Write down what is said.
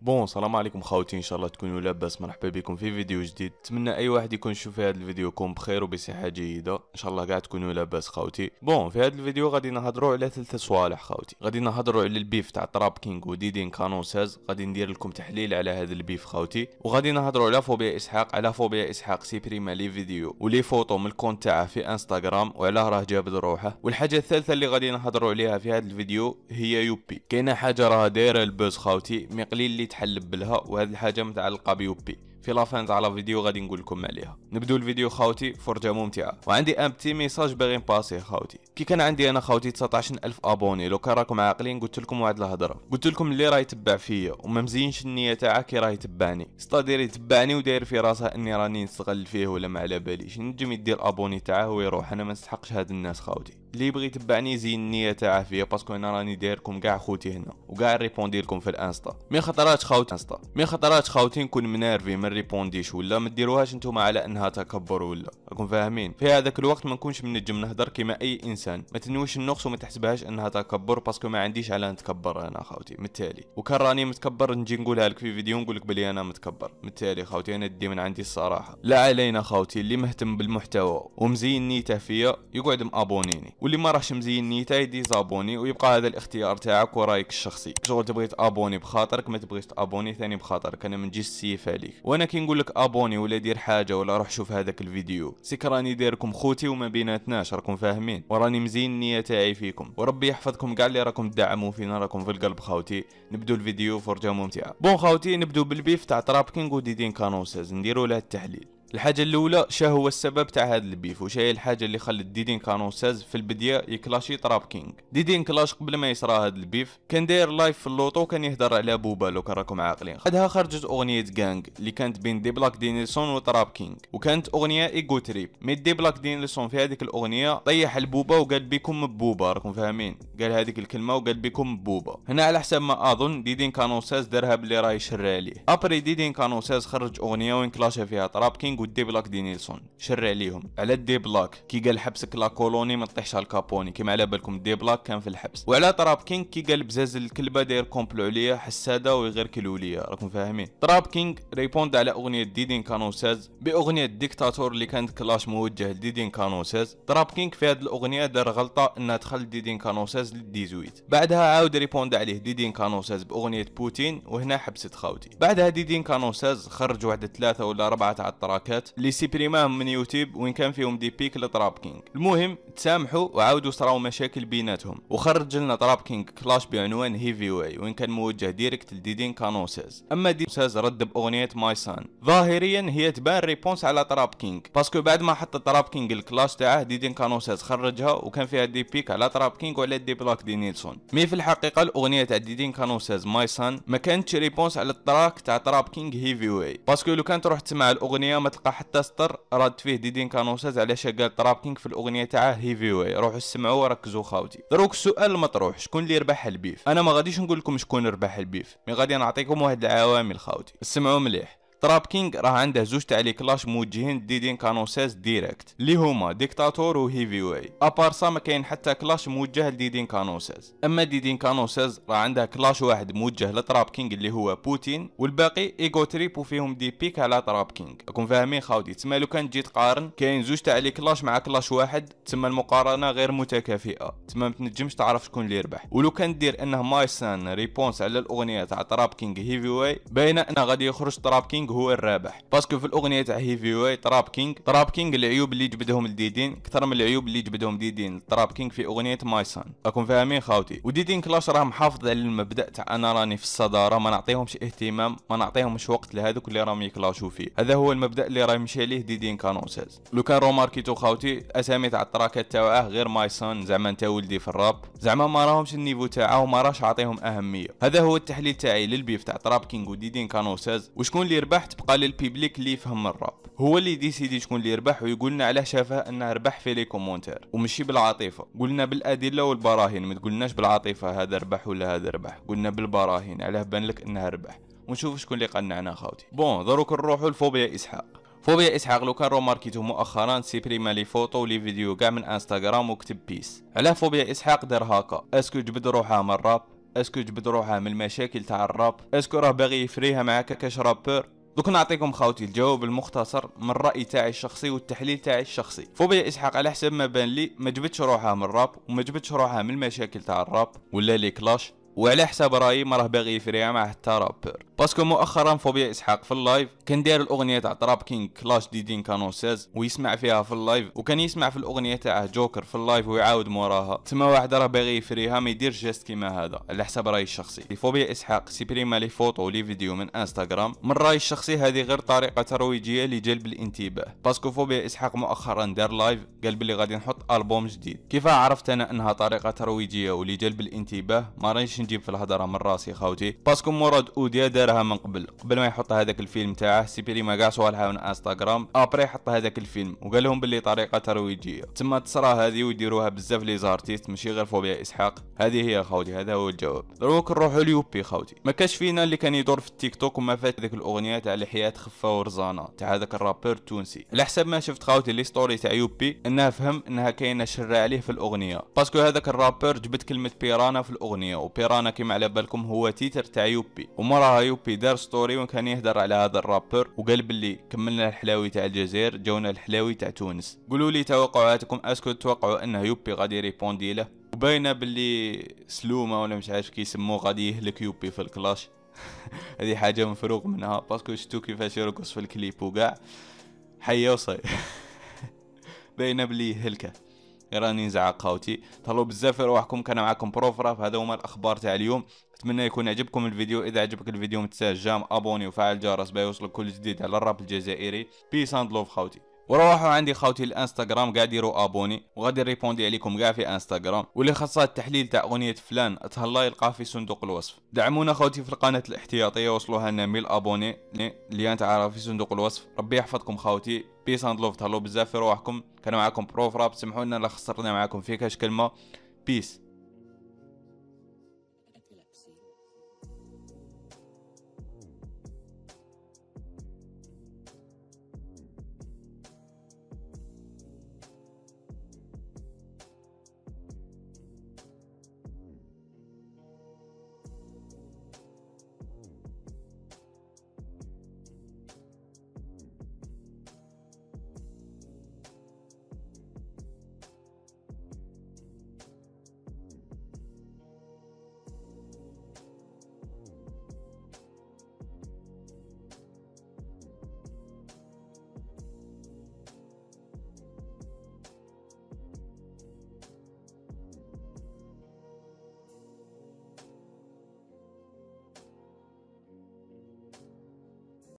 بون السلام عليكم خاوتي ان شاء الله تكونوا لاباس مرحبا بكم في فيديو جديد نتمنى اي واحد يكون يشوف هذا الفيديو يكون بخير وبصحه جيده ان شاء الله كاع تكونوا لاباس خاوتي بون في هذا الفيديو غادي نهضروا على ثلاث صوالح خاوتي غادي نهضروا على البيف تاع تراب كينغ وديدين كانوساز غادي ندير لكم تحليل على هذا البيف خاوتي وغادي نهضروا على فوبيا اسحاق على فوبيا اسحاق سيبريما لي فيديو ولي فوتو من الكونت تاعه في انستغرام وعلاه راه جابد روحه والحاجه الثالثه اللي غادي نهضروا عليها في هذا الفيديو هي يوبي كاينه حاجه راه دايره البوز خاوتي مي قليل يتحلب بالها وهذه الحاجه متعلقه بيوبي في لافان تاع لا فيديو غادي نقول لكم عليها نبداو الفيديو خاوتي فرجه ممتعه وعندي ان تي ميساج باغي نباسيه خاوتي كي كان عندي انا خاوتي 19000 ابوني لو كان راكم عاقلين قلت لكم واحد الهضره قلت لكم اللي راه يتبع فيا وما مزينش النيه تاعه كي راه يتبعني ستادير يتبعني وداير في راسه اني راني نستغل فيه ولا ما على باليش نجم يدير ابوني تاعه ويروح انا ما نستحقش هاد الناس خاوتي اللي يبغي يتبعني زين النية تاعه فيا باسكو انا راني دايركم كاع خوتي هنا وكاع ريبوندي لكم في الانستا مي خطرات خوتي انستا مي خطرات خاوتي نكون منارفي ما من ريبونديش ولا ما ديروهاش نتوما على انها تكبر ولا راكم فاهمين في هذاك الوقت ما نكونش منجم نهضر كيما اي انسان ما تنويش النقص وما تحسبهاش انها تكبر باسكو ما عنديش على نتكبر انا خاوتي بالتالي وكان راني متكبر نجي نقولها لك في فيديو نقول لك بلي انا متكبر بالتالي خاوتي انا دي من عندي الصراحه لا علينا خاوتي اللي مهتم بالمحتوى ومزين نيته فيا يقعد مابونيني واللي ما راهش مزين نيته يدي زابوني ويبقى هذا الاختيار تاعك ورايك الشخصي شغل تبغي تابوني بخاطرك ما تبغيش تابوني ثاني بخاطرك انا من جيس سيف عليك وانا كي نقول لك ابوني ولا دير حاجه ولا روح شوف هذاك الفيديو سيك راني دايركم خوتي وما بيناتناش راكم فاهمين وراني مزين النيه تاعي فيكم وربي يحفظكم كاع اللي راكم تدعموا فينا راكم في القلب خاوتي نبدو الفيديو فرجه ممتعه بون خاوتي نبدو بالبيف تاع تراب وديدين كانوسز نديروا له التحليل الحاجه الاولى شا هو السبب تاع هذا البيف وشا هي الحاجه اللي خلت ديدين كانوساز في البدايه يكلاشي تراب كينغ ديدين كلاش قبل ما يصرى هذا البيف كان داير لايف في اللوطو كان يهدر على بوبا لو كان راكم عاقلين خدها خرجت اغنيه غانغ اللي كانت بين دي بلاك دي وتراب كينغ وكانت اغنيه ايجو تريب مي دي بلاك دينيسون في هذيك الاغنيه طيح البوبا وقال بيكم بوبا راكم فاهمين قال هذيك الكلمه وقال بيكم بوبا هنا على حسب ما اظن ديدين كانوساز دارها باللي راه يشر عليه ابري ديدين كانوساز خرج اغنيه وين كلاشا فيها تراب كينغ كينغ ودي بلاك دي نيلسون شر عليهم على دي بلاك كي قال حبسك لا كولوني ما تطيحش الكابوني كما على بالكم دي بلاك كان في الحبس وعلى تراب كينغ كي قال بزاز الكلبه داير كومبلو عليا حساده ويغير كلو ليا راكم فاهمين تراب كينغ ريبوند على اغنيه ديدين كانوساز باغنيه ديكتاتور اللي كانت كلاش موجه لديدين كانوساز تراب كينغ في هذه الاغنيه دار غلطه انها دخل ديدين كانوساز للديزويت بعدها عاود ريبوند عليه ديدين كانوساز باغنيه بوتين وهنا حبست خاوتي بعدها ديدين كانوساز خرج واحد ثلاثه ولا اربعه تاع التراك هات اللي سيبريماهم من يوتيوب وين كان فيهم دي بيك لتراب كينج المهم تسامحوا وعاودوا صراو مشاكل بيناتهم وخرج لنا تراب كينج كلاش بعنوان هيفي واي وين كان موجه ديريكت لديدين كانوساز اما ديدين كانوساز رد باغنيه ماي سان ظاهريا هي تبان ريبونس على تراب كينج باسكو بعد ما حط تراب كينج الكلاش تاعه ديدين كانوساز خرجها وكان فيها دي بيك على تراب كينج وعلى دي بلاك دي نيلسون مي في الحقيقه الاغنيه تاع ديدين كانوساز ماي سان ما كانتش ريبونس على التراك تاع تراب كينج هيفي واي باسكو لو كان تروح تسمع الاغنيه ما تلقى حتى سطر راد فيه ديدين كانوساز على شقال ترابكينغ في الاغنيه تاعه هيفي واي روحوا سمعوا وركزوا خاوتي دروك السؤال المطروح شكون اللي ربح البيف انا ما غاديش نقول لكم شكون ربح البيف مي غادي نعطيكم واحد العوامل خاوتي سمعوا مليح تراب كينغ راه عنده زوج تاع لي كلاش موجهين ديدين كانوسيز ديريكت اللي هما ديكتاتور وهيفي واي ابار سا ما كاين حتى كلاش موجه لديدين كانوسيز اما ديدين كانوسيز راه عندها كلاش واحد موجه لتراب كينغ اللي هو بوتين والباقي ايجو تريب وفيهم دي بيك على تراب كينغ راكم فاهمين خاوتي تما لو كان تجي تقارن كاين زوج تاع لي كلاش مع كلاش واحد تما المقارنه غير متكافئه تما ما تنجمش تعرف شكون اللي يربح ولو كان دير انه مايسان ريبونس على الاغنيه تاع تراب كينغ هيفي واي باينه انه غادي يخرج تراب كينغ كينغ هو الرابح باسكو في الاغنيه تاع هيفي واي تراب كينغ تراب كينغ العيوب اللي جبدهم لديدين اكثر من العيوب اللي جبدهم ديدين تراب كينغ في اغنيه ماي سان راكم فاهمين خاوتي وديدين كلاش راه محافظ على المبدا تاع انا راني في الصداره ما نعطيهمش اهتمام ما نعطيهمش وقت لهذوك اللي راهم يكلاشوا فيه هذا هو المبدا اللي راه يمشي عليه ديدين كانونساز لو كان روماركيتو خاوتي اسامي تاع التراكات تاعه غير ماي سان زعما انت ولدي في الراب زعما ما راهمش النيفو تاعه وما راش عاطيهم اهميه هذا هو التحليل تاعي للبيف تاع تراب كينغ وديدين كانونساز وشكون اللي يربح ربح تبقى للبيبليك اللي يفهم الراب هو اللي ديسيدي شكون اللي يربح ويقولنا علاه شافه انه ربح في لي كومونتير ومشي بالعاطفه قلنا بالادله والبراهين ما تقولناش بالعاطفه هذا ربح ولا هذا ربح قلنا بالبراهين علاه بان لك انه ربح ونشوف شكون اللي قنعنا خاوتي بون دروك نروحوا لفوبيا اسحاق فوبيا اسحاق لو كان روماركيتو مؤخرا سيبريما لي فوتو لي فيديو كاع من انستغرام وكتب بيس علاه فوبيا اسحاق دار هاكا اسكو جبد روحها من الراب اسكو جبد روحها من المشاكل تاع الراب اسكو راه باغي يفريها معاك كاش رابور دوك نعطيكم خاوتي الجواب المختصر من الراي تاعي الشخصي والتحليل تاعي الشخصي فوبيا اسحاق على حسب ما بان لي ما جبتش روحها من الراب وما جبتش روحها من المشاكل تاع الراب ولا لي كلاش وعلى حساب رايي ما راه باغي يفريها مع حتى رابر باسكو مؤخرا فوبيا اسحاق في اللايف كان داير الاغنيه تاع تراب كينغ كلاش دي دين كانوسيز ويسمع فيها في اللايف وكان يسمع في الاغنيه تاعه جوكر في اللايف ويعاود موراها تما واحد راه باغي يفريها ما يدير جيست كيما هذا على حساب رايي الشخصي فوبيا اسحاق سيبريما لي فوتو ولي فيديو من انستغرام من رايي الشخصي هذه غير طريقه ترويجيه لجلب الانتباه باسكو فوبيا اسحاق مؤخرا دار لايف قال بلي غادي نحط البوم جديد كيف عرفت انا انها طريقه ترويجيه ولجلب الانتباه ما رانيش نجيب في الهضره من راسي خاوتي باسكو مراد اوديا دارها من قبل قبل ما يحط هذاك الفيلم تاعه سيبيري ما كاع سوالها من انستغرام ابري حط هذاك الفيلم وقال لهم باللي طريقه ترويجيه تما تصرى هذه ويديروها بزاف لي زارتيست ماشي غير فوبيا اسحاق هذه هي خاوتي هذا هو الجواب دروك نروحوا ليوبي خاوتي ما كاش فينا اللي كان يدور في التيك توك وما فات ذاك الاغنيه تاع الحياه خفه ورزانه تاع هذاك الرابر التونسي على حسب ما شفت خاوتي لي ستوري تاع يوبي انها فهم انها كاينه شر عليه في الاغنيه باسكو هذاك الرابر جبت كلمه بيرانا في الاغنيه وبيرانا انا كيما على بالكم هو تيتر تاع يوبي ومراها يوبي دار ستوري وكان يهدر على هذا الرابر وقال باللي كملنا الحلاوي تاع الجزائر جونا الحلاوي تاع تونس قولوا لي توقعاتكم اسكو تتوقعوا انه يوبي غادي يريبوندي له وباينه باللي سلومه ولا مش عارف كيسموه غادي يهلك يوبي في الكلاش هذه حاجه مفروغ منها باسكو شتو كيفاش يرقص في الكليب وكاع حيوصي باينه بلي هلكه راني نزعق خاوتي تهلاو بزاف رواحكم كان معكم بروف راف هذا هما الاخبار تاع اليوم اتمنى يكون عجبكم الفيديو اذا عجبك الفيديو ما جام ابوني وفعل الجرس باش يوصلك كل جديد على الراب الجزائري بيس اند لوف خاوتي وروحوا عندي خاوتي الانستغرام قاعد يديروا ابوني وغادي ريبوندي عليكم كاع في انستغرام واللي خاصها التحليل تاع اغنيه فلان تهلا يلقاه في صندوق الوصف دعمونا خاوتي في القناه الاحتياطيه وصلوها لنا 100 ابوني اللي عارف في صندوق الوصف ربي يحفظكم خاوتي بيس اند لوف تهلاو بزاف في روحكم كان معاكم بروف راب سمحوا لنا لا خسرنا معاكم في كاش كلمه بيس